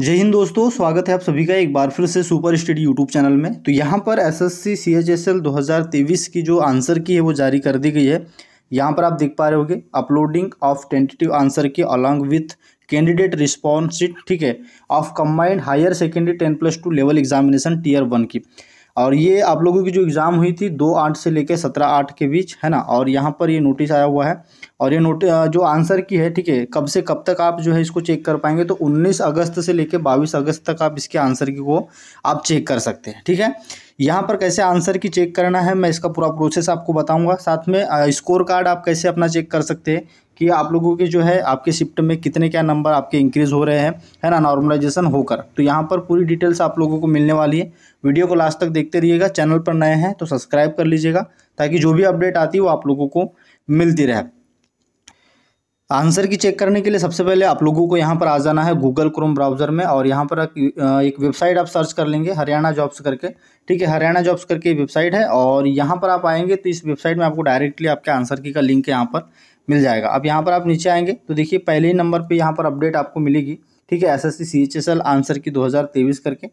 जय हिंद दोस्तों स्वागत है आप सभी का एक बार फिर से सुपर स्टडी यूट्यूब चैनल में तो यहाँ पर एसएससी सीएचएसएल 2023 की जो आंसर की है वो जारी कर दी गई है यहाँ पर आप देख पा रहे होंगे uploading of tentative answer key along with candidate response sheet ठीक है of combined higher secondary ten plus two level examination tier one की और ये आप लोगों की जो एग्ज़ाम हुई थी दो आठ से लेकर सत्रह आठ के बीच है ना और यहाँ पर ये नोटिस आया हुआ है और ये नोट जो आंसर की है ठीक है कब से कब तक आप जो है इसको चेक कर पाएंगे तो उन्नीस अगस्त से लेकर बाईस अगस्त तक आप इसके आंसर की को आप चेक कर सकते हैं ठीक है यहाँ पर कैसे आंसर की चेक करना है मैं इसका पूरा प्रोसेस आपको बताऊँगा साथ में स्कोर कार्ड आप कैसे अपना चेक कर सकते हैं कि आप लोगों के जो है आपके शिफ्ट में कितने क्या नंबर आपके इंक्रीज़ हो रहे हैं है ना नॉर्मलाइजेशन होकर तो यहाँ पर पूरी डिटेल्स आप लोगों को मिलने वाली है वीडियो को लास्ट तक देखते रहिएगा चैनल पर नए हैं तो सब्सक्राइब कर लीजिएगा ताकि जो भी अपडेट आती है वो आप लोगों को मिलती रहे आंसर की चेक करने के लिए सबसे पहले आप लोगों को यहाँ पर आ जाना है गूगल क्रोम ब्राउज़र में और यहाँ पर एक वेबसाइट आप सर्च कर लेंगे हरियाणा जॉब्स करके ठीक है हरियाणा जॉब्स करके वेबसाइट है और यहाँ पर आप आएंगे तो इस वेबसाइट में आपको डायरेक्टली आपके आंसर की का लिंक यहाँ पर मिल जाएगा अब यहाँ पर आप नीचे आएंगे तो देखिए पहले ही नंबर पर यहाँ पर अपडेट आपको मिलेगी ठीक है एस एस सी एच एस एल आंसर की तेईस करके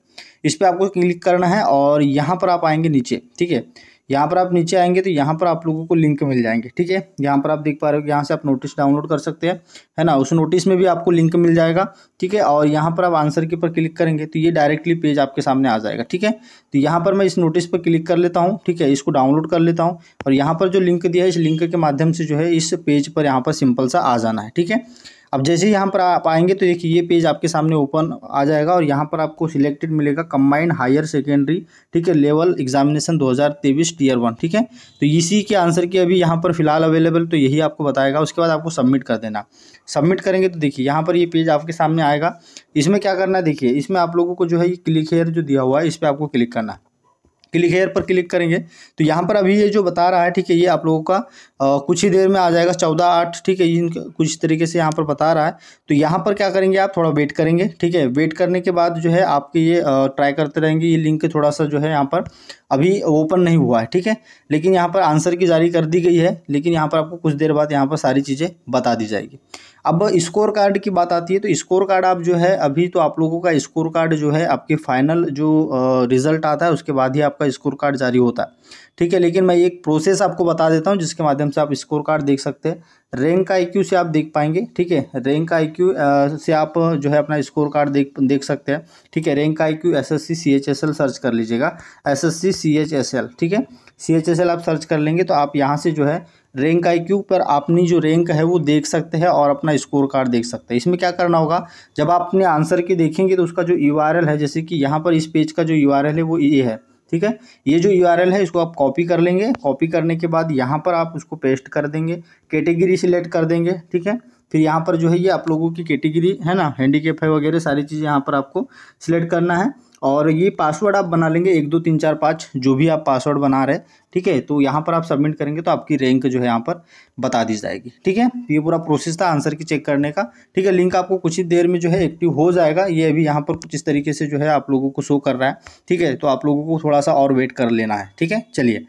इस पर आपको क्लिक करना है और यहाँ पर आप आएंगे नीचे ठीक है यहाँ पर आप नीचे आएंगे तो यहाँ पर आप लोगों को लिंक मिल जाएंगे ठीक है यहाँ पर आप देख पा रहे हो यहाँ से आप नोटिस डाउनलोड कर सकते हैं है ना उस नोटिस में भी आपको लिंक मिल जाएगा ठीक है और यहाँ पर आप आंसर के ऊपर क्लिक करेंगे तो ये डायरेक्टली पेज आपके सामने आ जाएगा ठीक है तो यहाँ पर मैं इस नोटिस पर क्लिक कर लेता हूँ ठीक है इसको डाउनलोड कर लेता हूँ और यहाँ पर जो लिंक दिया है इस लिंक के माध्यम से जो है इस पेज पर यहाँ पर सिंपल सा आ जाना है ठीक है अब जैसे ही यहाँ पर आप आएंगे तो देखिए ये पेज आपके सामने ओपन आ जाएगा और यहाँ पर आपको सिलेक्टेड मिलेगा कंबाइंड हायर सेकेंडरी ठीक है लेवल एग्जामिनेशन 2023 टीयर वन ठीक है तो इसी के आंसर की अभी यहाँ पर फिलहाल अवेलेबल तो यही आपको बताएगा उसके बाद आपको सबमिट कर देना सबमिट करेंगे तो देखिए यहाँ पर ये पेज आपके सामने आएगा इसमें क्या करना है देखिए इसमें आप लोगों को जो है ये क्लिक हेयर जो दिया हुआ है इस पर आपको क्लिक करना क्लिक हेयर पर क्लिक करेंगे तो यहाँ पर अभी ये जो बता रहा है ठीक है ये आप लोगों का आ, कुछ ही देर में आ जाएगा चौदह आठ ठीक है इन कुछ तरीके से यहाँ पर बता रहा है तो यहाँ पर क्या करेंगे आप थोड़ा वेट करेंगे ठीक है वेट करने के बाद जो है आपके ये ट्राई करते रहेंगे ये लिंक थोड़ा सा जो है यहाँ पर अभी ओपन नहीं हुआ है ठीक है लेकिन यहाँ पर आंसर की जारी कर दी गई है लेकिन यहाँ पर आपको कुछ देर बाद यहाँ पर सारी चीज़ें बता दी जाएगी अब स्कोर कार्ड की बात आती है तो स्कोर कार्ड आप जो है अभी तो आप लोगों का स्कोर कार्ड जो है आपके फाइनल जो रिजल्ट आता है उसके बाद ही आपका स्कोर कार्ड जारी होता है ठीक है लेकिन मैं एक प्रोसेस आपको बता देता हूँ जिसके माध्यम से आप स्कोर कार्ड देख सकते हैं रैंक का आईक्यू से आप देख पाएंगे ठीक है रैंक का आईक्यू से आप जो है अपना स्कोर कार्ड देख देख सकते हैं ठीक है रैंक का आईक्यू एस सीएचएसएल सर्च कर लीजिएगा एस सीएचएसएल ठीक है सी आप सर्च कर लेंगे तो आप यहाँ से जो है रैंक आई क्यू पर अपनी जो रैंक है वो देख सकते हैं और अपना स्कोर कार्ड देख सकते हैं इसमें क्या करना होगा जब आप अपने आंसर की देखेंगे तो उसका जो यू है जैसे कि यहाँ पर इस पेज का जो यू है वो ये है ठीक है ये जो यू है इसको आप कॉपी कर लेंगे कॉपी करने के बाद यहाँ पर आप उसको पेस्ट कर देंगे कैटेगरी सिलेक्ट कर देंगे ठीक है फिर यहाँ पर जो है ये आप लोगों की कैटेगरी है ना हैंडीकेप है वगैरह सारी चीज़ यहाँ पर आपको सिलेक्ट करना है और ये पासवर्ड आप बना लेंगे एक दो तीन चार पाँच जो भी आप पासवर्ड बना रहे ठीक है तो यहाँ पर आप सबमिट करेंगे तो आपकी रैंक जो है यहाँ पर बता दी जाएगी ठीक है तो ये पूरा प्रोसेस था आंसर की चेक करने का ठीक है लिंक आपको कुछ ही देर में जो है एक्टिव हो जाएगा ये अभी यहाँ पर कुछ इस तरीके से जो है आप लोगों को शो कर रहा है ठीक है तो आप लोगों को थोड़ा सा और वेट कर लेना है ठीक है चलिए